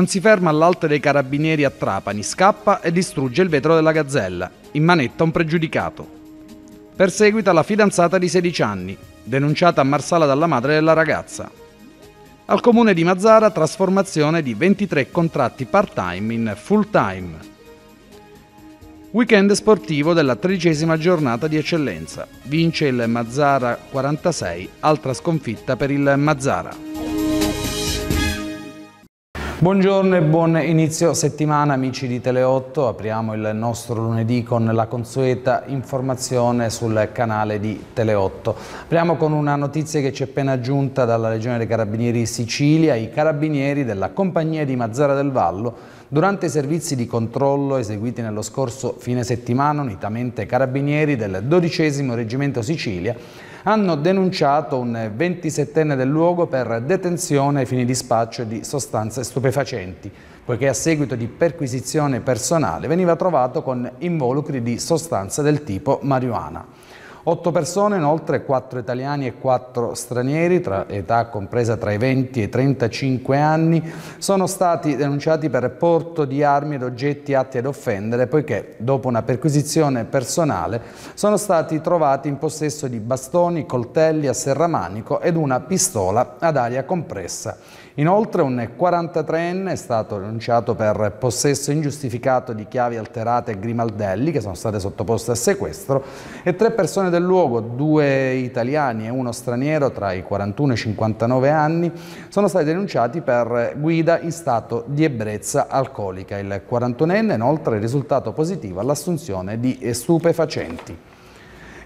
Non si ferma all'alta dei carabinieri a Trapani, scappa e distrugge il vetro della gazzella. In manetta un pregiudicato. Perseguita la fidanzata di 16 anni, denunciata a Marsala dalla madre della ragazza. Al comune di Mazzara trasformazione di 23 contratti part-time in full-time. Weekend sportivo della tredicesima giornata di eccellenza. Vince il Mazzara 46, altra sconfitta per il Mazzara. Buongiorno e buon inizio settimana amici di Tele8, apriamo il nostro lunedì con la consueta informazione sul canale di Tele8. Apriamo con una notizia che ci è appena giunta dalla Legione dei Carabinieri Sicilia, i carabinieri della compagnia di Mazzara del Vallo durante i servizi di controllo eseguiti nello scorso fine settimana unitamente carabinieri del 12 Reggimento Sicilia hanno denunciato un 27enne del luogo per detenzione ai fini di spaccio di sostanze stupefacenti, poiché a seguito di perquisizione personale veniva trovato con involucri di sostanze del tipo marijuana. Otto persone, inoltre quattro italiani e quattro stranieri, tra età compresa tra i 20 e i 35 anni, sono stati denunciati per porto di armi ed oggetti atti ad offendere, poiché dopo una perquisizione personale sono stati trovati in possesso di bastoni, coltelli a serramanico ed una pistola ad aria compressa. Inoltre un 43enne è stato denunciato per possesso ingiustificato di chiavi alterate e grimaldelli che sono state sottoposte a sequestro e tre persone del luogo, due italiani e uno straniero tra i 41 e i 59 anni, sono stati denunciati per guida in stato di ebbrezza alcolica. Il 41enne inoltre è risultato positivo all'assunzione di stupefacenti.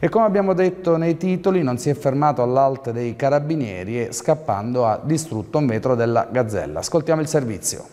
E come abbiamo detto nei titoli, non si è fermato all'alta dei carabinieri e scappando ha distrutto un vetro della gazzella. Ascoltiamo il servizio.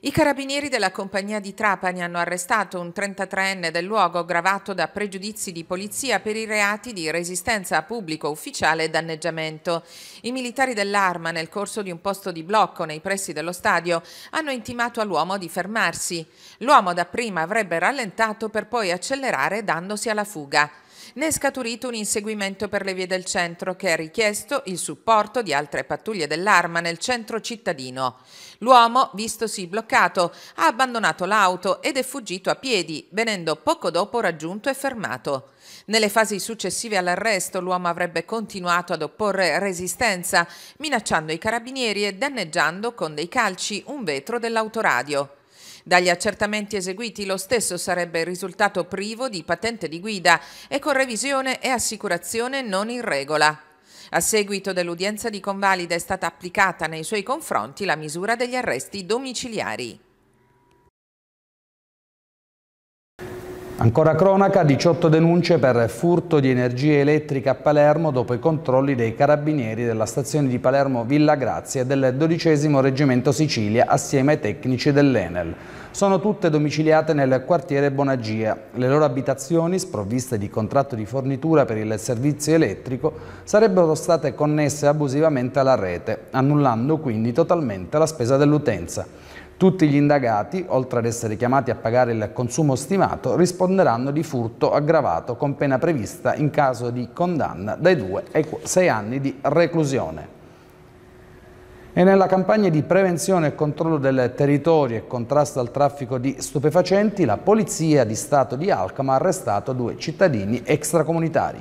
I carabinieri della compagnia di Trapani hanno arrestato un 33enne del luogo gravato da pregiudizi di polizia per i reati di resistenza a pubblico ufficiale e danneggiamento. I militari dell'arma, nel corso di un posto di blocco nei pressi dello stadio, hanno intimato all'uomo di fermarsi. L'uomo dapprima avrebbe rallentato per poi accelerare dandosi alla fuga ne è scaturito un inseguimento per le vie del centro che ha richiesto il supporto di altre pattuglie dell'arma nel centro cittadino. L'uomo, vistosi bloccato, ha abbandonato l'auto ed è fuggito a piedi, venendo poco dopo raggiunto e fermato. Nelle fasi successive all'arresto l'uomo avrebbe continuato ad opporre resistenza, minacciando i carabinieri e danneggiando con dei calci un vetro dell'autoradio. Dagli accertamenti eseguiti lo stesso sarebbe risultato privo di patente di guida e con revisione e assicurazione non in regola. A seguito dell'udienza di convalida è stata applicata nei suoi confronti la misura degli arresti domiciliari. Ancora cronaca, 18 denunce per furto di energia elettrica a Palermo dopo i controlli dei carabinieri della stazione di Palermo Villa Grazia e del 12 Reggimento Sicilia assieme ai tecnici dell'Enel. Sono tutte domiciliate nel quartiere Bonagia. Le loro abitazioni, sprovviste di contratto di fornitura per il servizio elettrico, sarebbero state connesse abusivamente alla rete, annullando quindi totalmente la spesa dell'utenza. Tutti gli indagati, oltre ad essere chiamati a pagare il consumo stimato, risponderanno di furto aggravato con pena prevista in caso di condanna dai 2 ai 6 anni di reclusione. E nella campagna di prevenzione e controllo del territorio e contrasto al traffico di stupefacenti, la Polizia di Stato di Alcamo ha arrestato due cittadini extracomunitari.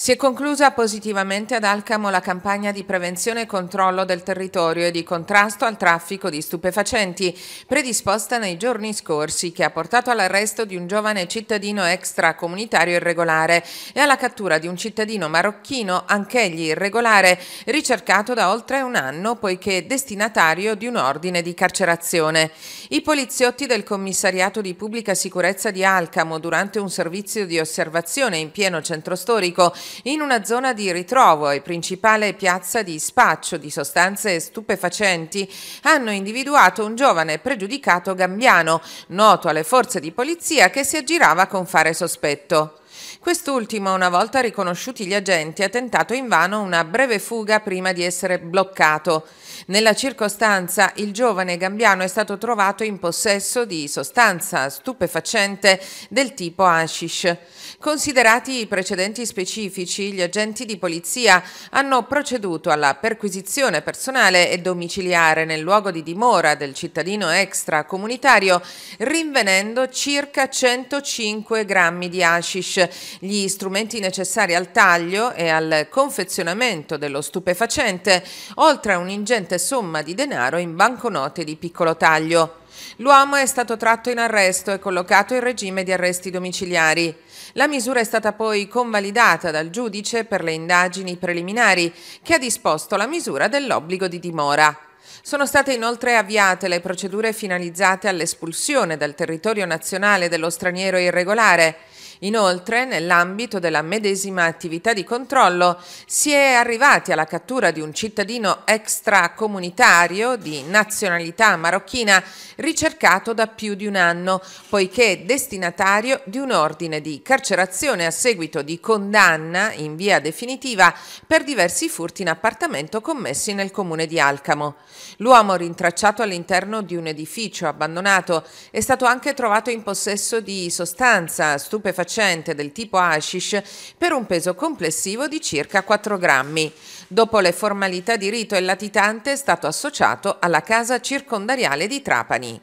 Si è conclusa positivamente ad Alcamo la campagna di prevenzione e controllo del territorio e di contrasto al traffico di stupefacenti, predisposta nei giorni scorsi, che ha portato all'arresto di un giovane cittadino extracomunitario irregolare e alla cattura di un cittadino marocchino, anch'egli irregolare, ricercato da oltre un anno poiché destinatario di un ordine di carcerazione. I poliziotti del commissariato di pubblica sicurezza di Alcamo, durante un servizio di osservazione in pieno centro storico, in una zona di ritrovo e principale piazza di spaccio di sostanze stupefacenti, hanno individuato un giovane pregiudicato gambiano, noto alle forze di polizia, che si aggirava con fare sospetto. Quest'ultimo, una volta riconosciuti gli agenti, ha tentato invano una breve fuga prima di essere bloccato. Nella circostanza il giovane gambiano è stato trovato in possesso di sostanza stupefacente del tipo hashish. Considerati i precedenti specifici, gli agenti di polizia hanno proceduto alla perquisizione personale e domiciliare nel luogo di dimora del cittadino extracomunitario, rinvenendo circa 105 grammi di hashish. Gli strumenti necessari al taglio e al confezionamento dello stupefacente, oltre a un ingente ingente somma di denaro in banconote di piccolo taglio. L'uomo è stato tratto in arresto e collocato in regime di arresti domiciliari. La misura è stata poi convalidata dal giudice per le indagini preliminari, che ha disposto la misura dell'obbligo di dimora. Sono state inoltre avviate le procedure finalizzate all'espulsione dal territorio nazionale dello straniero irregolare Inoltre, nell'ambito della medesima attività di controllo, si è arrivati alla cattura di un cittadino extracomunitario di nazionalità marocchina ricercato da più di un anno, poiché destinatario di un ordine di carcerazione a seguito di condanna in via definitiva per diversi furti in appartamento commessi nel comune di Alcamo. L'uomo rintracciato all'interno di un edificio abbandonato è stato anche trovato in possesso di sostanza stupefacente stupefacente del tipo hashish per un peso complessivo di circa 4 grammi. Dopo le formalità di rito il latitante è stato associato alla casa circondariale di Trapani.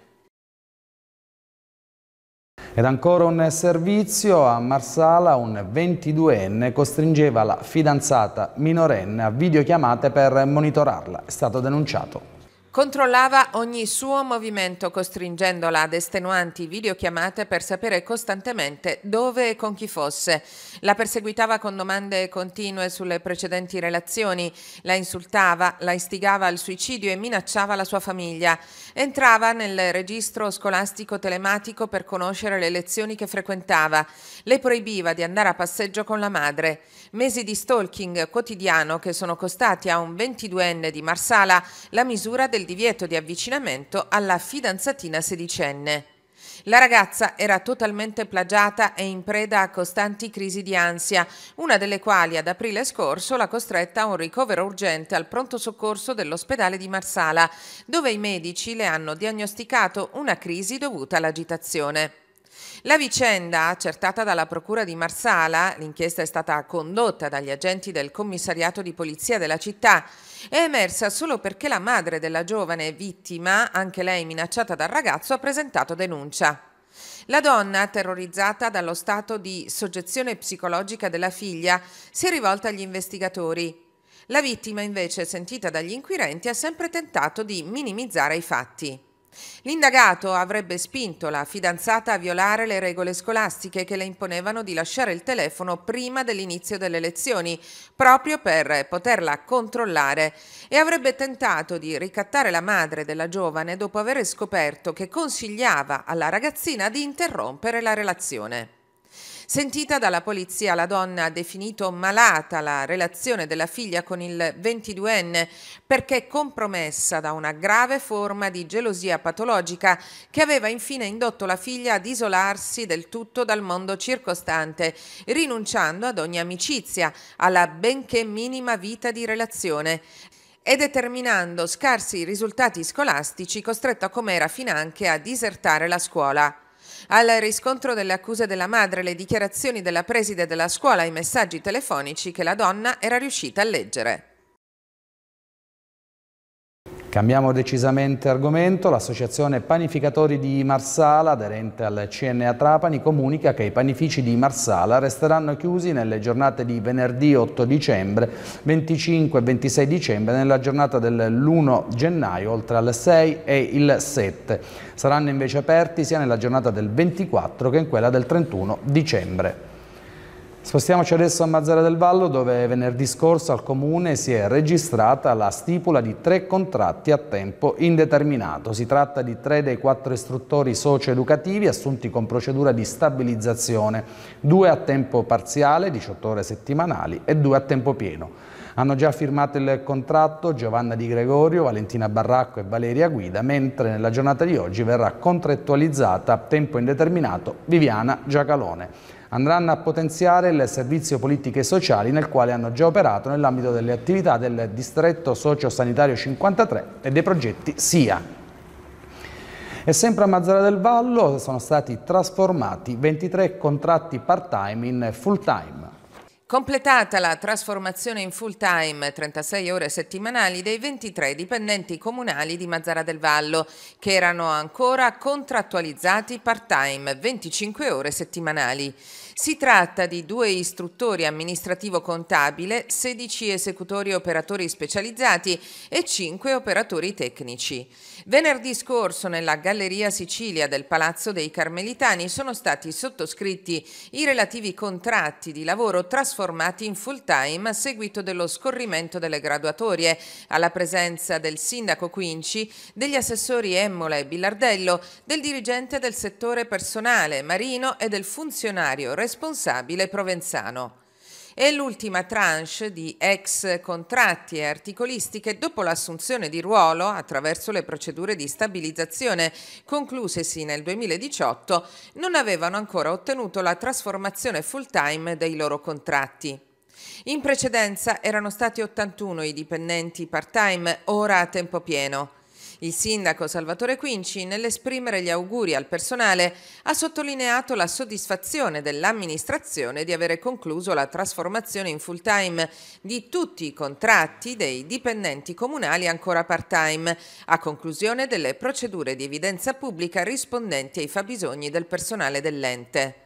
Ed ancora un servizio a Marsala, un 22enne costringeva la fidanzata minorenne a videochiamate per monitorarla, è stato denunciato. Controllava ogni suo movimento costringendola ad estenuanti videochiamate per sapere costantemente dove e con chi fosse. La perseguitava con domande continue sulle precedenti relazioni, la insultava, la istigava al suicidio e minacciava la sua famiglia. Entrava nel registro scolastico telematico per conoscere le lezioni che frequentava. Le proibiva di andare a passeggio con la madre. Mesi di stalking quotidiano che sono costati a un 22enne di Marsala la misura del il divieto di avvicinamento alla fidanzatina sedicenne. La ragazza era totalmente plagiata e in preda a costanti crisi di ansia, una delle quali ad aprile scorso l'ha costretta a un ricovero urgente al pronto soccorso dell'ospedale di Marsala, dove i medici le hanno diagnosticato una crisi dovuta all'agitazione. La vicenda, accertata dalla Procura di Marsala, l'inchiesta è stata condotta dagli agenti del commissariato di polizia della città, è emersa solo perché la madre della giovane vittima, anche lei minacciata dal ragazzo, ha presentato denuncia. La donna, terrorizzata dallo stato di soggezione psicologica della figlia, si è rivolta agli investigatori. La vittima, invece, sentita dagli inquirenti, ha sempre tentato di minimizzare i fatti. L'indagato avrebbe spinto la fidanzata a violare le regole scolastiche che le imponevano di lasciare il telefono prima dell'inizio delle lezioni, proprio per poterla controllare, e avrebbe tentato di ricattare la madre della giovane dopo aver scoperto che consigliava alla ragazzina di interrompere la relazione. Sentita dalla polizia, la donna ha definito malata la relazione della figlia con il 22enne perché compromessa da una grave forma di gelosia patologica che aveva infine indotto la figlia ad isolarsi del tutto dal mondo circostante, rinunciando ad ogni amicizia, alla benché minima vita di relazione e determinando scarsi risultati scolastici costretta com'era finanche a disertare la scuola. Al riscontro delle accuse della madre, le dichiarazioni della preside della scuola e i messaggi telefonici che la donna era riuscita a leggere. Cambiamo decisamente argomento, l'associazione Panificatori di Marsala, aderente al CNA Trapani, comunica che i panifici di Marsala resteranno chiusi nelle giornate di venerdì 8 dicembre, 25 e 26 dicembre, nella giornata dell'1 gennaio, oltre al 6 e il 7. Saranno invece aperti sia nella giornata del 24 che in quella del 31 dicembre. Spostiamoci adesso a Mazzara del Vallo dove venerdì scorso al Comune si è registrata la stipula di tre contratti a tempo indeterminato. Si tratta di tre dei quattro istruttori socioeducativi assunti con procedura di stabilizzazione, due a tempo parziale, 18 ore settimanali, e due a tempo pieno. Hanno già firmato il contratto Giovanna Di Gregorio, Valentina Barracco e Valeria Guida, mentre nella giornata di oggi verrà contrattualizzata a tempo indeterminato Viviana Giacalone andranno a potenziare il servizio politiche e sociali nel quale hanno già operato nell'ambito delle attività del distretto sociosanitario 53 e dei progetti SIA. E sempre a Mazzara del Vallo sono stati trasformati 23 contratti part-time in full-time. Completata la trasformazione in full time, 36 ore settimanali, dei 23 dipendenti comunali di Mazzara del Vallo, che erano ancora contrattualizzati part time, 25 ore settimanali. Si tratta di due istruttori amministrativo-contabile, 16 esecutori operatori specializzati e 5 operatori tecnici. Venerdì scorso nella Galleria Sicilia del Palazzo dei Carmelitani sono stati sottoscritti i relativi contratti di lavoro trasformati in full time a seguito dello scorrimento delle graduatorie, alla presenza del sindaco Quinci, degli assessori Emmola e Billardello, del dirigente del settore personale Marino e del funzionario regionale responsabile Provenzano. È l'ultima tranche di ex contratti e articolisti che dopo l'assunzione di ruolo attraverso le procedure di stabilizzazione conclusesi nel 2018 non avevano ancora ottenuto la trasformazione full time dei loro contratti. In precedenza erano stati 81 i dipendenti part-time, ora a tempo pieno. Il sindaco Salvatore Quinci, nell'esprimere gli auguri al personale, ha sottolineato la soddisfazione dell'amministrazione di avere concluso la trasformazione in full time di tutti i contratti dei dipendenti comunali ancora part time, a conclusione delle procedure di evidenza pubblica rispondenti ai fabbisogni del personale dell'ente.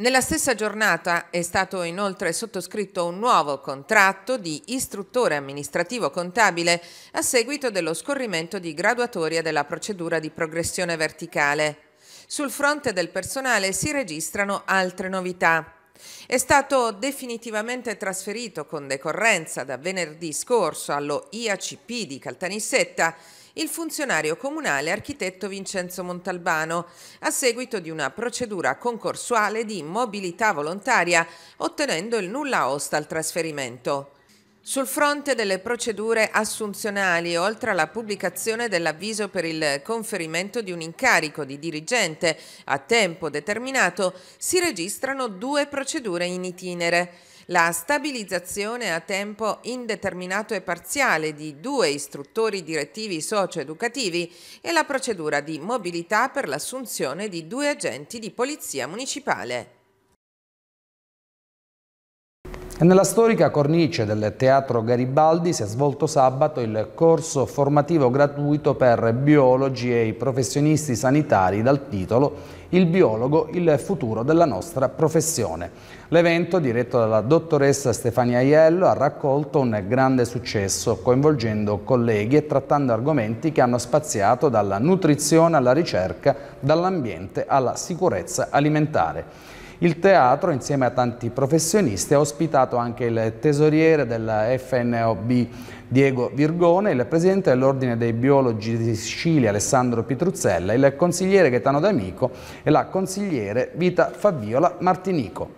Nella stessa giornata è stato inoltre sottoscritto un nuovo contratto di istruttore amministrativo contabile a seguito dello scorrimento di graduatoria della procedura di progressione verticale. Sul fronte del personale si registrano altre novità. È stato definitivamente trasferito con decorrenza da venerdì scorso allo IACP di Caltanissetta il funzionario comunale architetto Vincenzo Montalbano, a seguito di una procedura concorsuale di mobilità volontaria, ottenendo il nulla osta al trasferimento. Sul fronte delle procedure assunzionali, oltre alla pubblicazione dell'avviso per il conferimento di un incarico di dirigente a tempo determinato, si registrano due procedure in itinere. La stabilizzazione a tempo indeterminato e parziale di due istruttori direttivi socioeducativi e la procedura di mobilità per l'assunzione di due agenti di polizia municipale. E nella storica cornice del Teatro Garibaldi si è svolto sabato il corso formativo gratuito per biologi e i professionisti sanitari dal titolo Il biologo, il futuro della nostra professione. L'evento, diretto dalla dottoressa Stefania Aiello, ha raccolto un grande successo, coinvolgendo colleghi e trattando argomenti che hanno spaziato dalla nutrizione alla ricerca, dall'ambiente alla sicurezza alimentare. Il teatro, insieme a tanti professionisti, ha ospitato anche il tesoriere della FNOB Diego Virgone, il presidente dell'Ordine dei Biologi di Sicilia Alessandro Pitruzzella, il consigliere Gaetano D'Amico e la consigliere Vita Fabiola Martinico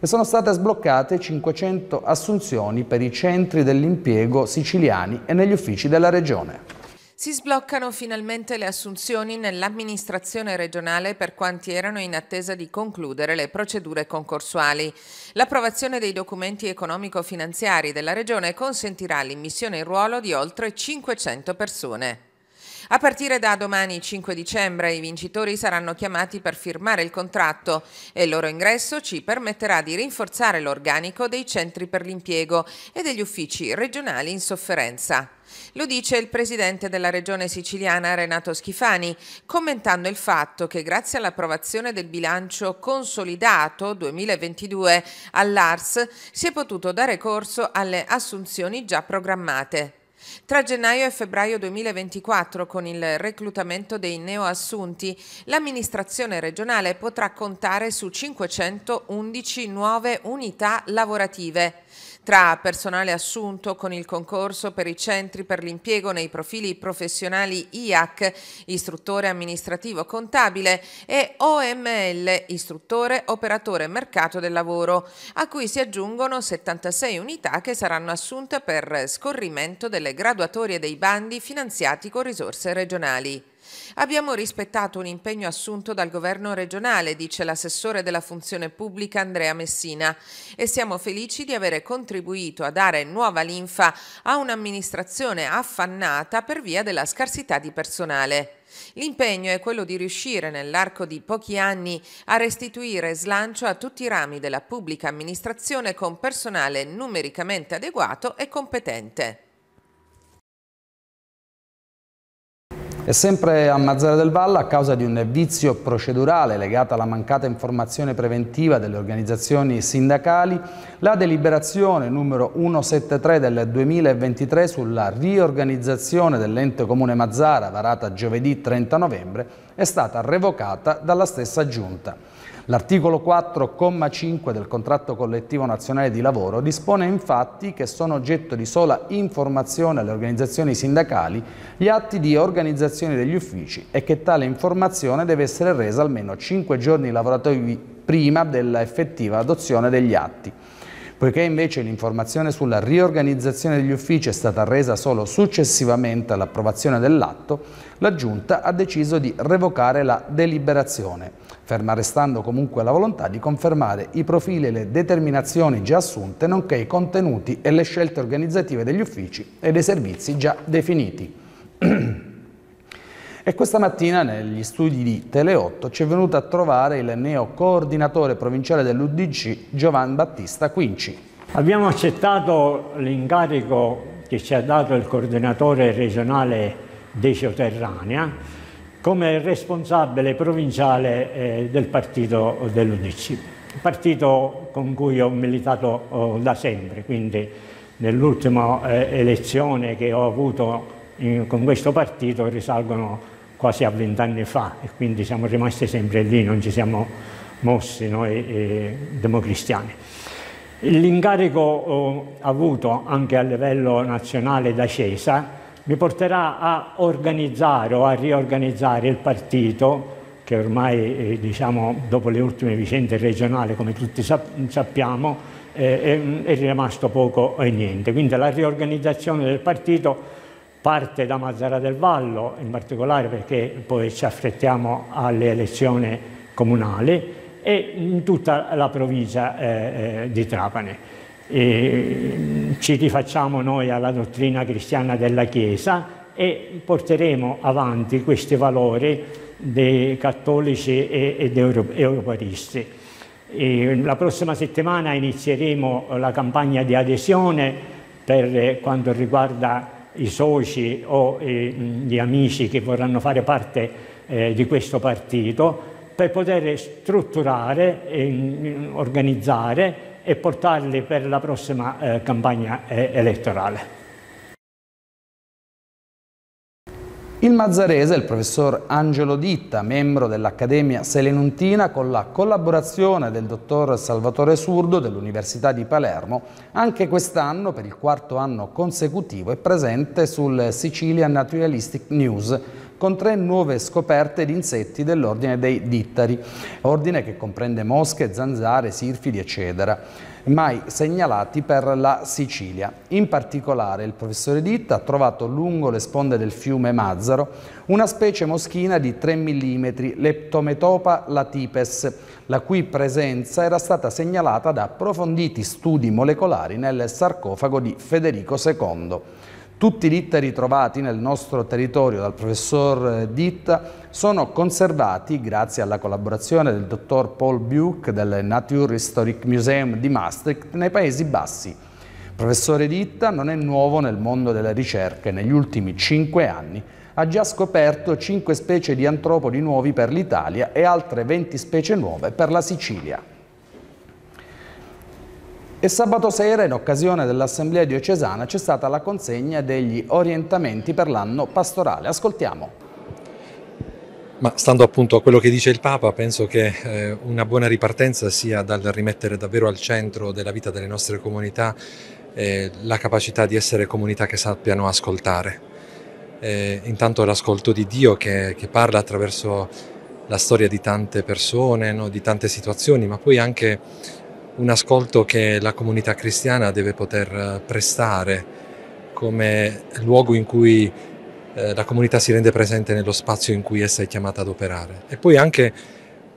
e sono state sbloccate 500 assunzioni per i centri dell'impiego siciliani e negli uffici della Regione. Si sbloccano finalmente le assunzioni nell'amministrazione regionale per quanti erano in attesa di concludere le procedure concorsuali. L'approvazione dei documenti economico-finanziari della regione consentirà l'immissione in ruolo di oltre 500 persone. A partire da domani 5 dicembre i vincitori saranno chiamati per firmare il contratto e il loro ingresso ci permetterà di rinforzare l'organico dei centri per l'impiego e degli uffici regionali in sofferenza. Lo dice il presidente della regione siciliana Renato Schifani, commentando il fatto che grazie all'approvazione del bilancio consolidato 2022 all'ARS si è potuto dare corso alle assunzioni già programmate. Tra gennaio e febbraio 2024, con il reclutamento dei neoassunti, l'amministrazione regionale potrà contare su 511 nuove unità lavorative tra personale assunto con il concorso per i centri per l'impiego nei profili professionali IAC, istruttore amministrativo contabile, e OML, istruttore operatore mercato del lavoro, a cui si aggiungono 76 unità che saranno assunte per scorrimento delle graduatorie dei bandi finanziati con risorse regionali. Abbiamo rispettato un impegno assunto dal governo regionale, dice l'assessore della funzione pubblica Andrea Messina, e siamo felici di avere contribuito a dare nuova linfa a un'amministrazione affannata per via della scarsità di personale. L'impegno è quello di riuscire nell'arco di pochi anni a restituire slancio a tutti i rami della pubblica amministrazione con personale numericamente adeguato e competente. E sempre a Mazzara del Vallo, a causa di un vizio procedurale legato alla mancata informazione preventiva delle organizzazioni sindacali, la deliberazione numero 173 del 2023 sulla riorganizzazione dell'ente comune Mazzara, varata giovedì 30 novembre, è stata revocata dalla stessa giunta. L'articolo 4,5 del contratto collettivo nazionale di lavoro dispone infatti che sono oggetto di sola informazione alle organizzazioni sindacali gli atti di organizzazione degli uffici e che tale informazione deve essere resa almeno 5 giorni lavorativi prima dell'effettiva adozione degli atti. Poiché invece l'informazione sulla riorganizzazione degli uffici è stata resa solo successivamente all'approvazione dell'atto, la Giunta ha deciso di revocare la deliberazione ferma restando comunque la volontà di confermare i profili e le determinazioni già assunte, nonché i contenuti e le scelte organizzative degli uffici e dei servizi già definiti. E questa mattina negli studi di Tele8 ci è venuto a trovare il neo coordinatore provinciale dell'UDC Giovan Battista Quinci. Abbiamo accettato l'incarico che ci ha dato il coordinatore regionale Decio Terranea come responsabile provinciale eh, del partito dell'UDC, partito con cui ho militato oh, da sempre, quindi nell'ultima eh, elezione che ho avuto in, con questo partito risalgono quasi a vent'anni fa e quindi siamo rimasti sempre lì, non ci siamo mossi noi eh, democristiani. L'incarico oh, avuto anche a livello nazionale da Cesa mi porterà a organizzare o a riorganizzare il partito, che ormai eh, diciamo, dopo le ultime vicende regionali, come tutti sap- sappiamo, eh, è, è rimasto poco e niente. Quindi la riorganizzazione del partito parte da Mazzara del Vallo, in particolare perché poi ci affrettiamo alle elezioni comunali, e in tutta la provincia eh, eh di Trapani eh, ci rifacciamo noi alla dottrina cristiana della Chiesa e porteremo avanti questi valori dei cattolici ed europeisti. Mm, la prossima settimana inizieremo la campagna di adesione per eh, quanto riguarda i soci o eh, mm, gli amici che vorranno fare parte eh, di questo partito per poter strutturare, e organizzare e portarli per la prossima eh, campagna eh, elettorale. Il Mazzarese, il professor Angelo Ditta, membro dell'Accademia Selenuntina, con la collaborazione del dottor Salvatore Surdo dell'Università di Palermo, anche quest'anno, per il quarto anno consecutivo, è presente sul Sicilian Naturalistic News, con tre nuove scoperte di insetti dell'ordine dei dittari, ordine che comprende mosche, zanzare, sirfidi, eccetera mai segnalati per la Sicilia. In particolare il professore Ditta ha trovato lungo le sponde del fiume Mazzaro una specie moschina di 3 mm, Leptometopa latipes, la cui presenza era stata segnalata da approfonditi studi molecolari nel sarcofago di Federico II. Tutti i ditta ritrovati nel nostro territorio dal professor eh, Ditta sono conservati grazie alla collaborazione del dottor Paul Buch del Nature Historic Museum di Maastricht nei Paesi Bassi. Professore Ditta non è nuovo nel mondo della ricerca e negli ultimi cinque anni ha già scoperto cinque specie di antropodi nuovi per l'Italia e altre 20 specie nuove per la Sicilia. E sabato sera, in occasione dell'Assemblea diocesana, c'è stata la consegna degli orientamenti per l'anno pastorale. Ascoltiamo. Ma stando appunto a quello che dice il Papa, penso che eh, una buona ripartenza sia dal rimettere davvero al centro della vita delle nostre comunità eh, la capacità di essere comunità che sappiano ascoltare. Eh, intanto l'ascolto di Dio che, che, parla attraverso la storia di tante persone, no? di tante situazioni, ma poi anche un ascolto che la comunità cristiana deve poter eh, prestare come luogo in cui eh, la comunità si rende presente nello spazio in cui essa è chiamata ad operare. E poi anche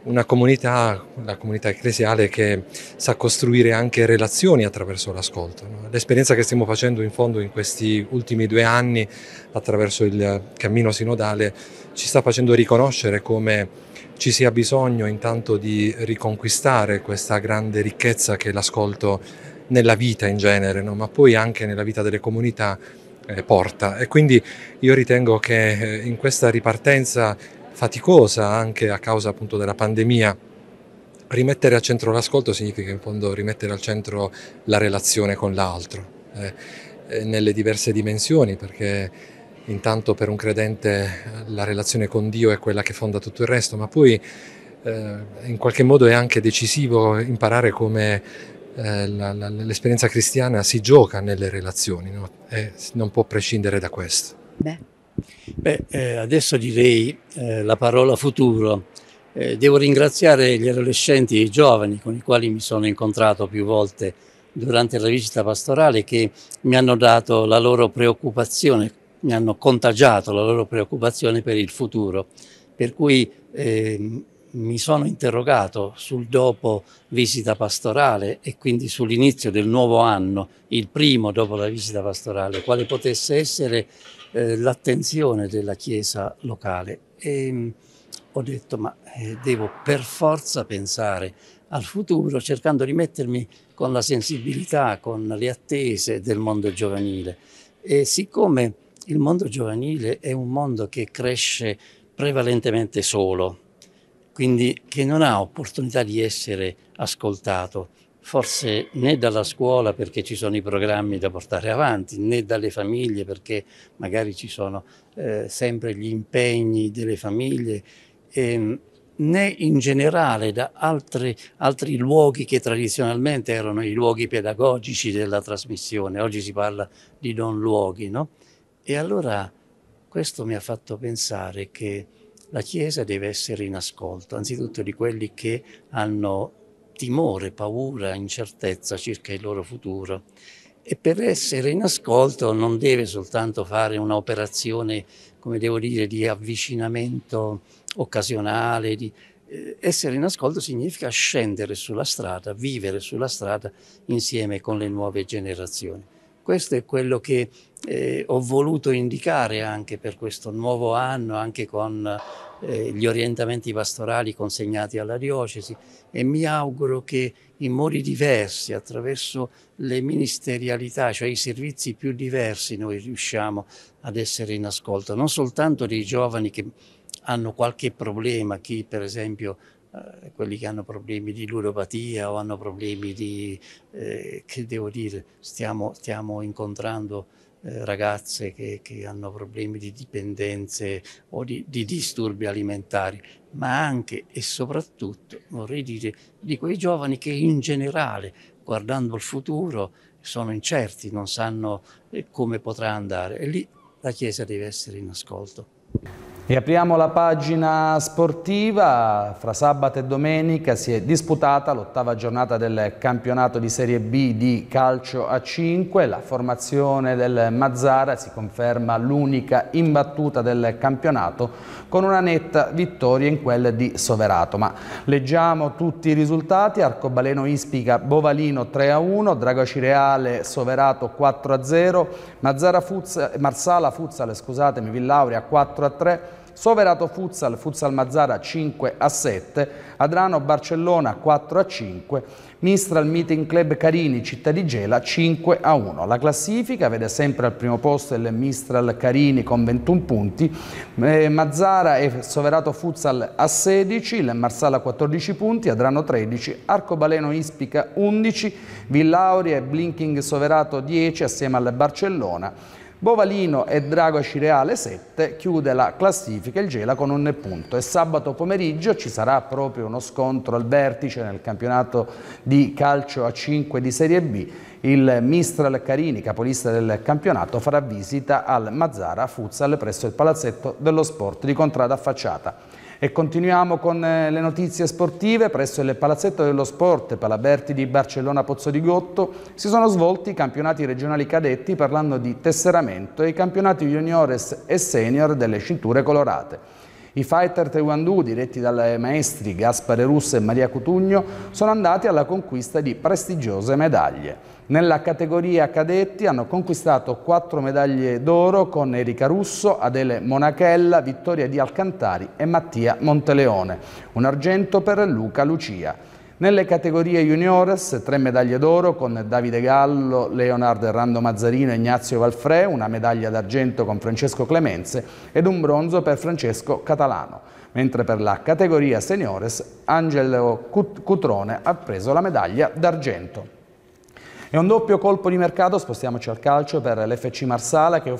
una comunità, la comunità ecclesiale che sa costruire anche relazioni attraverso l'ascolto. No? L'esperienza che stiamo facendo in fondo in questi ultimi due anni attraverso il cammino sinodale ci sta facendo riconoscere come ci sia bisogno intanto di riconquistare questa grande ricchezza che l'ascolto nella vita in genere, no? ma poi anche nella vita delle comunità eh, porta. E quindi io ritengo che eh, in questa ripartenza faticosa anche a causa appunto della pandemia. Rimettere al centro l'ascolto significa in fondo rimettere al centro la relazione con l'altro, eh, eh nelle diverse dimensioni, perché intanto per un credente eh, la relazione con Dio è quella che fonda tutto il resto, ma poi eh, in qualche modo è anche decisivo imparare come eh, l'esperienza cristiana si gioca nelle relazioni no? e non può prescindere da questo. Beh. Beh, eh, adesso direi eh, la parola futuro. Eh, devo ringraziare gli adolescenti e i giovani con i quali mi sono incontrato più volte durante la visita pastorale che mi hanno dato la loro preoccupazione, mi hanno contagiato la loro preoccupazione per il futuro. Per cui ehm, mi sono interrogato sul dopo visita pastorale e quindi sull'inizio del nuovo anno, il primo dopo la visita pastorale, quale potesse essere eh, l'attenzione della Chiesa locale. E, ehm, ho detto ma eh, devo per forza pensare al futuro cercando di mettermi con la sensibilità, con le attese del mondo giovanile. E siccome il mondo giovanile è un mondo che cresce prevalentemente solo, quindi che non ha opportunità di essere ascoltato, forse né dalla scuola perché ci sono i programmi da portare avanti, né dalle famiglie perché magari ci sono eh, sempre gli impegni delle famiglie, ehm, né in generale da altri, altri luoghi che tradizionalmente erano i luoghi pedagogici della trasmissione, oggi si parla di non luoghi, no? E allora questo mi ha fatto pensare che la Chiesa deve essere in ascolto, anzitutto di quelli che hanno timore, paura, incertezza circa il loro futuro. E per essere in ascolto non deve soltanto fare un'operazione, come devo dire, di avvicinamento occasionale. Di... Eh, essere in ascolto significa scendere sulla strada, vivere sulla strada insieme con le nuove generazioni. Questo è quello che eh, ho voluto indicare anche per questo nuovo anno, anche con eh, gli orientamenti pastorali consegnati alla diocesi e mi auguro che in modi diversi, attraverso le ministerialità, cioè i servizi più diversi, noi riusciamo ad essere in ascolto, non soltanto dei giovani che hanno qualche problema, chi per esempio eh, quelli che hanno problemi di ludopatia o hanno problemi di, eh, che devo dire, stiamo, stiamo incontrando eh, ragazze che, che, hanno problemi di dipendenze o di, di disturbi alimentari, ma anche e soprattutto, vorrei dire, di quei giovani che in generale, guardando il futuro, sono incerti, non sanno eh, come potrà andare. E lì la Chiesa deve essere in ascolto apriamo la pagina sportiva, fra sabato e domenica si è disputata l'ottava giornata del campionato di Serie B di calcio a 5, la formazione del Mazzara si conferma l'unica imbattuta del campionato con una netta vittoria in quella di Soverato. Ma leggiamo tutti i risultati, Arcobaleno Ispica Bovalino 3-1, Dragoci Reale Soverato 4-0, Mazzara Fuzza, Marsala Fuzzale, scusatemi, Villauria 4-3, Soverato Futsal, Futsal Mazzara 5 a 7, Adrano Barcellona 4 a 5, Mistral Meeting Club Carini Città di Gela 5 a 1. La classifica vede sempre al primo posto il Mistral Carini con 21 punti, eh, Mazzara e Soverato Futsal a 16, il Marsala 14 punti, Adrano 13, Arcobaleno Ispica 11, Villauri e Blinking Soverato 10 assieme al Barcellona Bovalino e Drago Cireale 7 chiude la classifica il Gela con un punto e sabato pomeriggio ci sarà proprio uno scontro al vertice nel campionato di calcio a 5 di Serie B. Il Mistral Carini, capolista del campionato, farà visita al Mazzara Futsal presso il Palazzetto dello Sport di Contrada Facciata. E continuiamo con eh, le notizie sportive. Presso il Palazzetto dello Sport Palaberti di Barcellona Pozzo di Gotto si sono svolti i campionati regionali cadetti parlando di tesseramento e i campionati juniores e senior delle cinture colorate. I fighter Taekwondo, diretti dai maestri Gaspare Russo e Maria Cutugno, sono andati alla conquista di prestigiose medaglie. Nella categoria cadetti hanno conquistato quattro medaglie d'oro con Erika Russo, Adele Monachella, Vittoria Di Alcantari e Mattia Monteleone. Un argento per Luca Lucia. Nelle categorie juniores, tre medaglie d'oro con Davide Gallo, Leonardo Errando Mazzarino e Ignazio Valfre, una medaglia d'argento con Francesco Clemenze ed un bronzo per Francesco Catalano. Mentre per la categoria seniores, Angelo Cutrone ha preso la medaglia d'argento. È un doppio colpo di mercato, spostiamoci al calcio, per l'FC Marsala che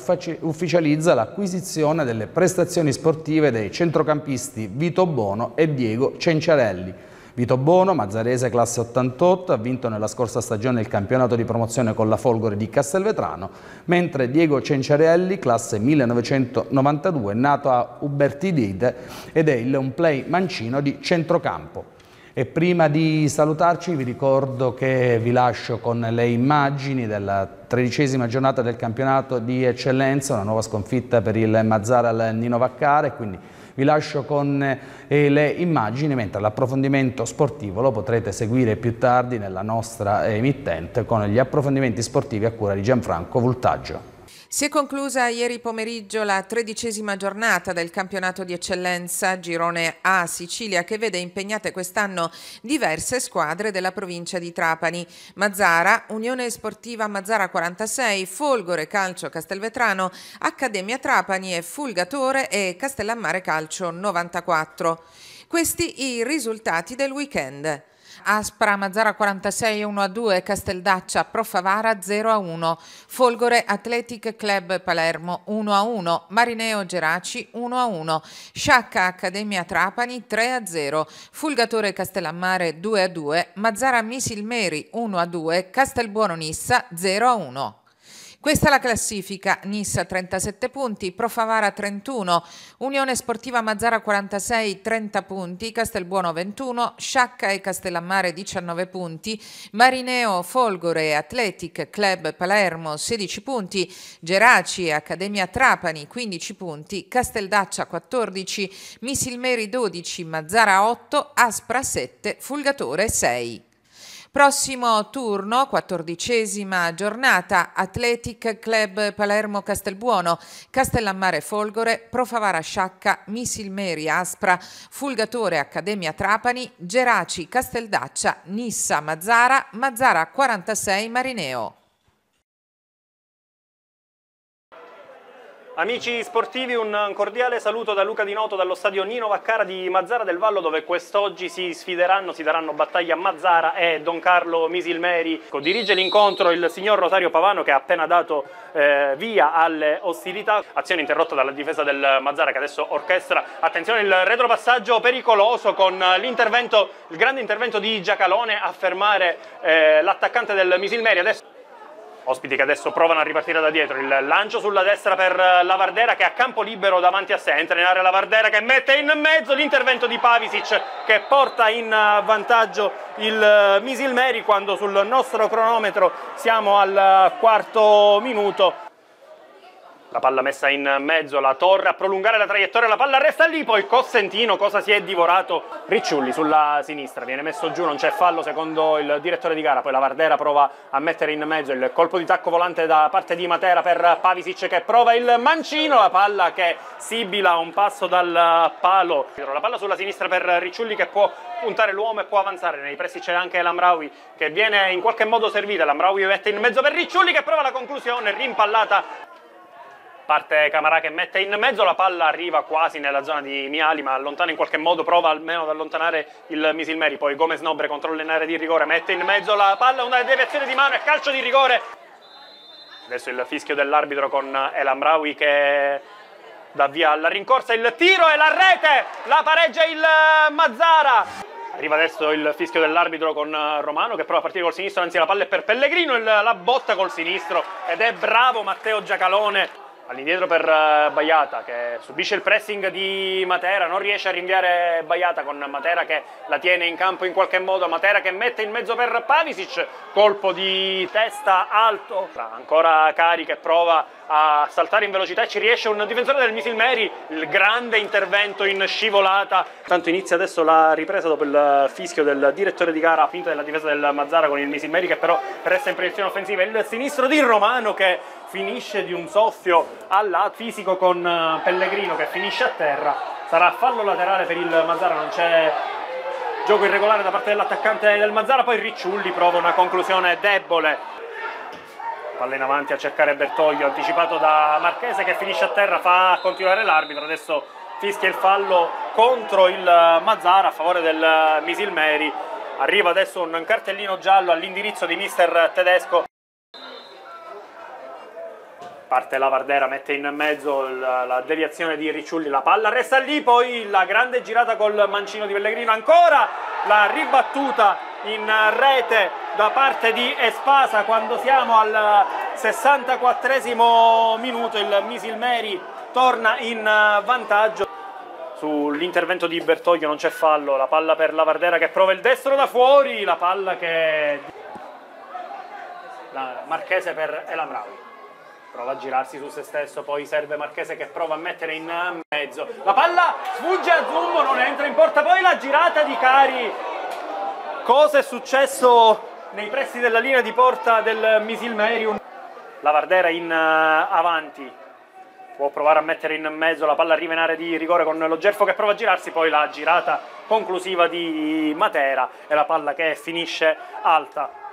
ufficializza l'acquisizione delle prestazioni sportive dei centrocampisti Vito Bono e Diego Cenciarelli. Vito Bono, mazzarese classe 88, ha vinto nella scorsa stagione il campionato di promozione con la Folgore di Castelvetrano, mentre Diego Cenciarelli, classe 1992, è nato a Ubertidide ed è il un play mancino di centrocampo. E prima di salutarci vi ricordo che vi lascio con le immagini della tredicesima giornata del campionato di eccellenza, una nuova sconfitta per il Mazzara al Nino Vaccare, quindi vi lascio con eh, le immagini, mentre l'approfondimento sportivo lo potrete seguire più tardi nella nostra emittente con gli approfondimenti sportivi a cura di Gianfranco Voltaggio. Si è conclusa ieri pomeriggio la tredicesima giornata del campionato di eccellenza Girone A Sicilia che vede impegnate quest'anno diverse squadre della provincia di Trapani. Mazzara, Unione Sportiva Mazzara 46, Folgore Calcio Castelvetrano, Accademia Trapani e Fulgatore e Castellammare Calcio 94. Questi i risultati del weekend. Aspra Mazzara 46 1 a 2, Casteldaccia Profavara 0 a 1, Folgore Athletic Club Palermo 1 a 1, Marineo Geraci 1 a 1, Sciacca Accademia Trapani 3 a 0, Fulgatore Castellammare 2 a 2, Mazzara Missilmeri 1 a 2, Castelbuono Nissa 0 a 1. Questa è la classifica, Nissa 37 punti, Profavara 31, Unione Sportiva Mazzara 46 30 punti, Castelbuono 21, Sciacca e Castellammare 19 punti, Marineo, Folgore, Athletic, Club Palermo 16 punti, Geraci e Accademia Trapani 15 punti, Casteldaccia 14, Missilmeri 12, Mazzara 8, Aspra 7, Fulgatore 6. Prossimo turno, quattordicesima giornata, Athletic Club Palermo Castelbuono, Castellammare Folgore, Profavara Sciacca, missilmeri Aspra, Fulgatore Accademia Trapani, Geraci Casteldaccia, Nissa Mazzara, Mazzara 46 Marineo. Amici sportivi, un cordiale saluto da Luca Di Noto dallo stadio Nino Vaccara di Mazzara del Vallo dove quest'oggi si sfideranno, si daranno battaglia Mazzara e Don Carlo Misilmeri. Dirige l'incontro il signor Rosario Pavano che ha appena dato eh, via alle ostilità. Azione interrotta dalla difesa del Mazzara che adesso orchestra. Attenzione il retropassaggio pericoloso con l'intervento, il grande intervento di Giacalone a fermare eh, l'attaccante del Misilmeri. Adesso ospiti che adesso provano a ripartire da dietro, il lancio sulla destra per Lavardera che ha campo libero davanti a sé, entra in area Lavardera che mette in mezzo l'intervento di Pavisic che porta in vantaggio il Misilmeri quando sul nostro cronometro siamo al quarto minuto la palla messa in mezzo, la torre a prolungare la traiettoria, la palla resta lì, poi Costantino cosa si è divorato? Ricciulli sulla sinistra, viene messo giù, non c'è fallo secondo il direttore di gara, poi la Vardera prova a mettere in mezzo il colpo di tacco volante da parte di Matera per Pavisic che prova il mancino, la palla che sibila un passo dal palo. La palla sulla sinistra per Ricciulli che può puntare l'uomo e può avanzare, nei pressi c'è anche Lamraui che viene in qualche modo servita, Lamraui mette in mezzo per Ricciulli che prova la conclusione rimpallata parte Camarà che mette in mezzo, la palla arriva quasi nella zona di Miali, ma allontana in qualche modo, prova almeno ad allontanare il Misilmeri, poi Gomez Nobre controlla in area di rigore, mette in mezzo la palla, una deviazione di mano e calcio di rigore. Adesso il fischio dell'arbitro con Elam Amraoui che dà via alla rincorsa, il tiro e la rete, la pareggia il Mazzara. Arriva adesso il fischio dell'arbitro con Romano che prova a partire col sinistro, anzi la palla è per Pellegrino, la botta col sinistro ed è bravo Matteo Giacalone all'indietro per eh, Baiata che subisce il pressing di Matera, non riesce a rinviare Baiata con Matera che la tiene in campo in qualche modo, Matera che mette in mezzo per Pavisic, colpo di testa alto, ancora carica e prova a saltare in velocità e ci riesce un difensore del Misilmeri, il grande intervento in scivolata. Tanto inizia adesso la ripresa dopo il fischio del direttore di gara, finta della difesa del Mazzara con il missile Mary che però resta in proiezione offensiva. Il sinistro di Romano che finisce di un soffio alla fisico con eh, Pellegrino che finisce a terra. Sarà fallo laterale per il Mazzara, non c'è gioco irregolare da parte dell'attaccante del Mazzara, poi Ricciulli prova una conclusione debole palla in avanti a cercare Bertoglio anticipato da Marchese che finisce a terra fa continuare l'arbitro adesso fischia il fallo contro il eh, Mazzara a favore del eh, Misilmeri arriva adesso un cartellino giallo all'indirizzo di mister eh, tedesco parte la Vardera, mette in mezzo la, la, deviazione di Ricciulli, la palla resta lì, poi la grande girata col mancino di Pellegrino, ancora la ribattuta in rete da parte di Espasa quando siamo al 64 minuto, il Misilmeri torna in vantaggio. Sull'intervento di Bertoglio non c'è fallo, la palla per la Vardera che prova il destro da fuori, la palla che... La Marchese per Elamraui prova a girarsi su se stesso, poi serve Marchese che prova a mettere in mezzo, la palla sfugge a Zumbo, non entra in porta, poi la girata di Cari, cosa è successo nei pressi della linea di porta del Misil Merium? La Vardera in eh, avanti, può provare a mettere in mezzo la palla arriva in area di rigore con lo Gerfo che prova a girarsi, poi la girata conclusiva di Matera e la palla che finisce alta.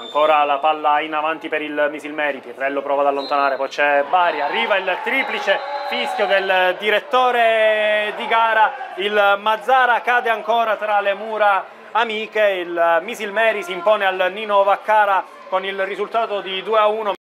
Ancora la palla in avanti per il Misilmeri, Pietrello prova ad allontanare, poi c'è Bari, arriva il triplice fischio del direttore di gara, il Mazzara cade ancora tra le mura amiche, il Misilmeri si impone al Nino Vaccara con il risultato di 2 a 1.